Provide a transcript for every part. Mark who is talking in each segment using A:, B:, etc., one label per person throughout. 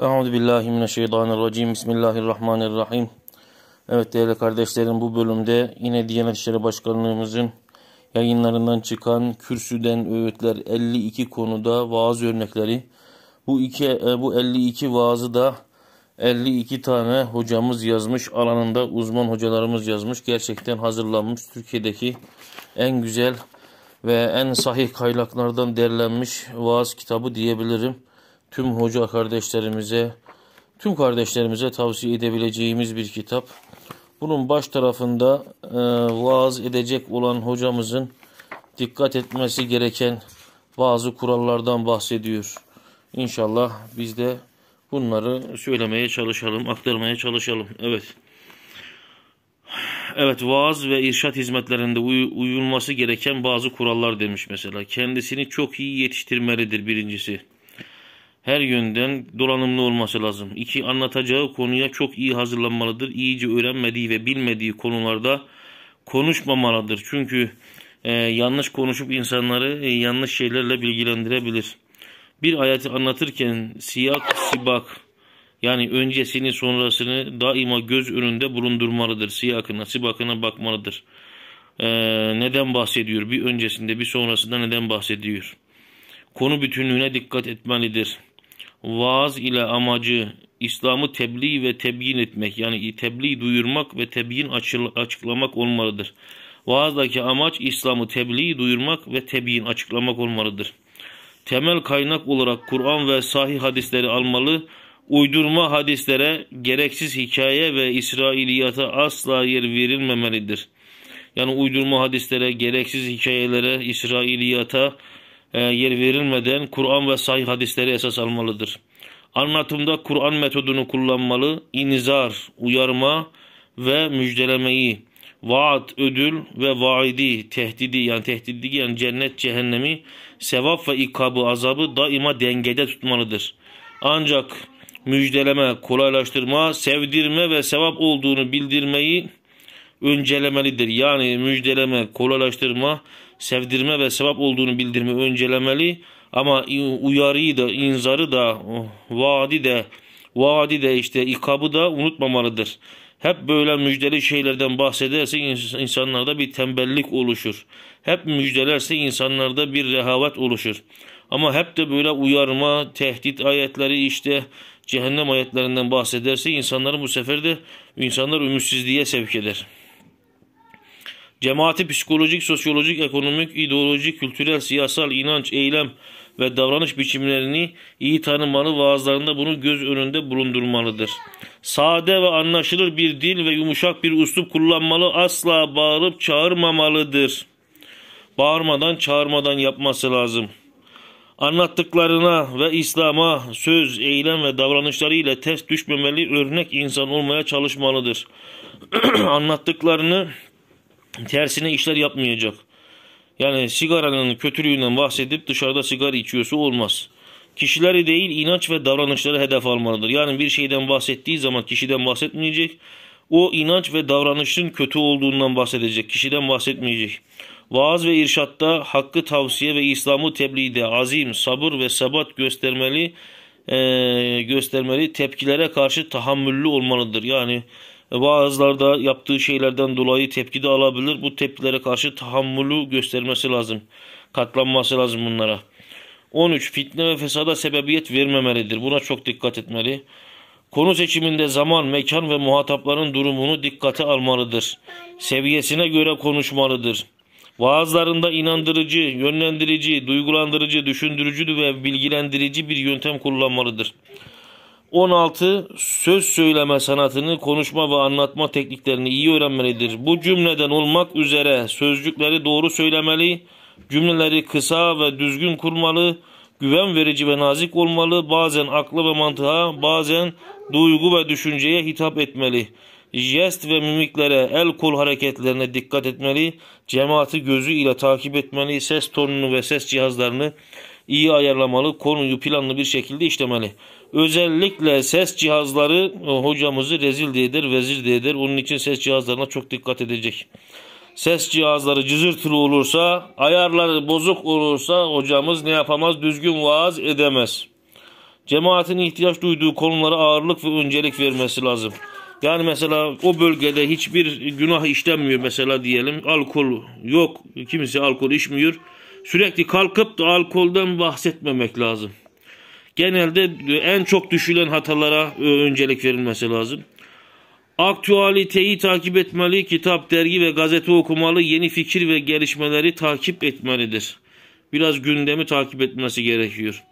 A: Euzu billahi mineşşeytanirracim. Bismillahirrahmanirrahim. Evet değerli kardeşlerim bu bölümde yine Diyanet İşleri Başkanlığımızın yayınlarından çıkan Kürsüden Öğütler 52 konuda vaaz örnekleri. Bu iki e, bu 52 vaazı da 52 tane hocamız yazmış. Alanında uzman hocalarımız yazmış. Gerçekten hazırlanmış. Türkiye'deki en güzel ve en sahih kaynaklardan derlenmiş vaaz kitabı diyebilirim tüm hoca kardeşlerimize, tüm kardeşlerimize tavsiye edebileceğimiz bir kitap. Bunun baş tarafında e, vaaz edecek olan hocamızın dikkat etmesi gereken bazı kurallardan bahsediyor. İnşallah biz de bunları söylemeye çalışalım, aktarmaya çalışalım. Evet. Evet vaaz ve irşat hizmetlerinde uy uyulması gereken bazı kurallar demiş mesela. Kendisini çok iyi yetiştirmelidir birincisi her yönden dolanımlı olması lazım. İki, anlatacağı konuya çok iyi hazırlanmalıdır. İyice öğrenmediği ve bilmediği konularda konuşmamalıdır. Çünkü e, yanlış konuşup insanları e, yanlış şeylerle bilgilendirebilir. Bir ayeti anlatırken siyak, sibak yani öncesini sonrasını daima göz önünde bulundurmalıdır. Siyakına, sibakına bakmalıdır. E, neden bahsediyor? Bir öncesinde bir sonrasında neden bahsediyor? Konu bütünlüğüne dikkat etmelidir vaaz ile amacı İslam'ı tebliğ ve tebyin etmek yani tebliğ duyurmak ve tebyin açıklamak olmalıdır. Vaazdaki amaç İslam'ı tebliğ duyurmak ve tebyin açıklamak olmalıdır. Temel kaynak olarak Kur'an ve sahih hadisleri almalı, uydurma hadislere, gereksiz hikaye ve İsrailiyata asla yer verilmemelidir. Yani uydurma hadislere, gereksiz hikayelere, İsrailiyata, e, yer verilmeden Kur'an ve sahih hadisleri esas almalıdır. Anlatımda Kur'an metodunu kullanmalı, inizar, uyarma ve müjdelemeyi, vaat, ödül ve vaidi, tehdidi yani tehdidi yani cennet, cehennemi, sevap ve ikabı, azabı daima dengede tutmalıdır. Ancak müjdeleme, kolaylaştırma, sevdirme ve sevap olduğunu bildirmeyi öncelemelidir. Yani müjdeleme, kolaylaştırma, sevdirme ve sevap olduğunu bildirme öncelemeli ama uyarıyı da inzarı da oh, vaadi de vaadi de işte ikabı da unutmamalıdır. Hep böyle müjdeli şeylerden bahsederse insanlarda bir tembellik oluşur. Hep müjdelerse insanlarda bir rehavet oluşur. Ama hep de böyle uyarma, tehdit ayetleri işte cehennem ayetlerinden bahsederse insanları bu sefer de insanlar ümitsizliğe sevk eder. Cemaati psikolojik, sosyolojik, ekonomik, ideolojik, kültürel, siyasal, inanç, eylem ve davranış biçimlerini iyi tanımalı, vaazlarında bunu göz önünde bulundurmalıdır. Sade ve anlaşılır bir dil ve yumuşak bir üslup kullanmalı, asla bağırıp çağırmamalıdır. Bağırmadan, çağırmadan yapması lazım. Anlattıklarına ve İslam'a söz, eylem ve davranışlarıyla ters düşmemeli, örnek insan olmaya çalışmalıdır. Anlattıklarını tersine işler yapmayacak. Yani sigaranın kötülüğünden bahsedip dışarıda sigara içiyorsa olmaz. Kişileri değil inanç ve davranışları hedef almalıdır. Yani bir şeyden bahsettiği zaman kişiden bahsetmeyecek. O inanç ve davranışın kötü olduğundan bahsedecek. Kişiden bahsetmeyecek. Vaaz ve irşatta hakkı tavsiye ve İslam'ı tebliğde azim, sabır ve sabat göstermeli, e, göstermeli tepkilere karşı tahammüllü olmalıdır. Yani vaazlarda e, yaptığı şeylerden dolayı tepki de alabilir. Bu tepkilere karşı tahammülü göstermesi lazım. Katlanması lazım bunlara. 13. Fitne ve fesada sebebiyet vermemelidir. Buna çok dikkat etmeli. Konu seçiminde zaman, mekan ve muhatapların durumunu dikkate almalıdır. Seviyesine göre konuşmalıdır. Vaazlarında inandırıcı, yönlendirici, duygulandırıcı, düşündürücü ve bilgilendirici bir yöntem kullanmalıdır. 16. Söz söyleme sanatını, konuşma ve anlatma tekniklerini iyi öğrenmelidir. Bu cümleden olmak üzere sözcükleri doğru söylemeli, cümleleri kısa ve düzgün kurmalı, güven verici ve nazik olmalı, bazen akla ve mantığa, bazen duygu ve düşünceye hitap etmeli. Jest ve mimiklere, el kol hareketlerine dikkat etmeli, cemaati gözü ile takip etmeli, ses tonunu ve ses cihazlarını iyi ayarlamalı, konuyu planlı bir şekilde işlemeli. Özellikle ses cihazları e, hocamızı rezil de eder, vezir de eder. Onun için ses cihazlarına çok dikkat edecek. Ses cihazları cızırtılı olursa, ayarları bozuk olursa hocamız ne yapamaz? Düzgün vaaz edemez. Cemaatin ihtiyaç duyduğu konulara ağırlık ve öncelik vermesi lazım. Yani mesela o bölgede hiçbir günah işlenmiyor mesela diyelim. Alkol yok. Kimse alkol içmiyor. Sürekli kalkıp da alkolden bahsetmemek lazım genelde e, en çok düşülen hatalara e, öncelik verilmesi lazım. Aktualiteyi takip etmeli, kitap, dergi ve gazete okumalı, yeni fikir ve gelişmeleri takip etmelidir. Biraz gündemi takip etmesi gerekiyor.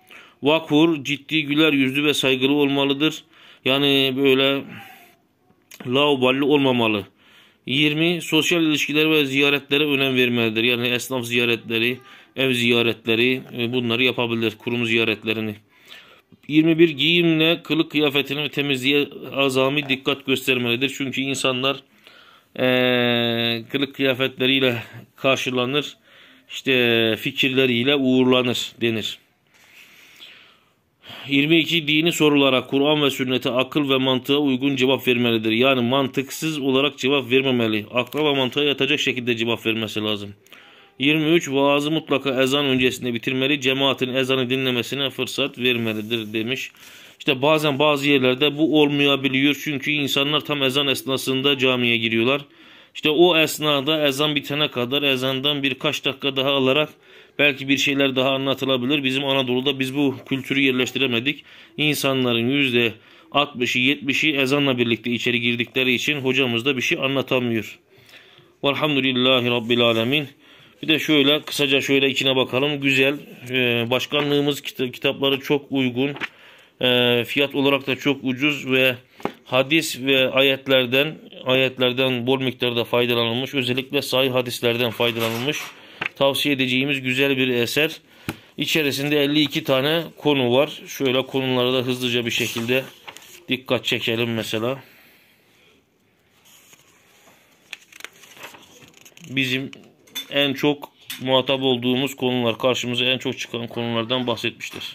A: Vakur, ciddi güler yüzlü ve saygılı olmalıdır. Yani böyle lauballi olmamalı. 20. Sosyal ilişkiler ve ziyaretlere önem vermelidir. Yani esnaf ziyaretleri, ev ziyaretleri e, bunları yapabilir. Kurum ziyaretlerini. 21 giyimle kılık kıyafetine ve temizliğe azami dikkat göstermelidir. Çünkü insanlar ee, kılık kıyafetleriyle karşılanır, işte fikirleriyle uğurlanır denir. 22 dini sorulara Kur'an ve sünnete akıl ve mantığa uygun cevap vermelidir. Yani mantıksız olarak cevap vermemeli. Akla ve mantığa yatacak şekilde cevap vermesi lazım. 23 vaazı mutlaka ezan öncesinde bitirmeli. Cemaatin ezanı dinlemesine fırsat vermelidir demiş. İşte bazen bazı yerlerde bu olmayabiliyor. Çünkü insanlar tam ezan esnasında camiye giriyorlar. İşte o esnada ezan bitene kadar ezandan birkaç dakika daha alarak belki bir şeyler daha anlatılabilir. Bizim Anadolu'da biz bu kültürü yerleştiremedik. İnsanların yüzde 60'ı 70'i ezanla birlikte içeri girdikleri için hocamız da bir şey anlatamıyor. Velhamdülillahi Rabbil Alemin. Bir de şöyle kısaca şöyle içine bakalım. Güzel. Ee, başkanlığımız kita kitapları çok uygun. Ee, fiyat olarak da çok ucuz ve hadis ve ayetlerden ayetlerden bol miktarda faydalanılmış. Özellikle sahih hadislerden faydalanılmış. Tavsiye edeceğimiz güzel bir eser. İçerisinde 52 tane konu var. Şöyle konulara da hızlıca bir şekilde dikkat çekelim mesela. Bizim en çok muhatap olduğumuz konular, karşımıza en çok çıkan konulardan bahsetmiştir.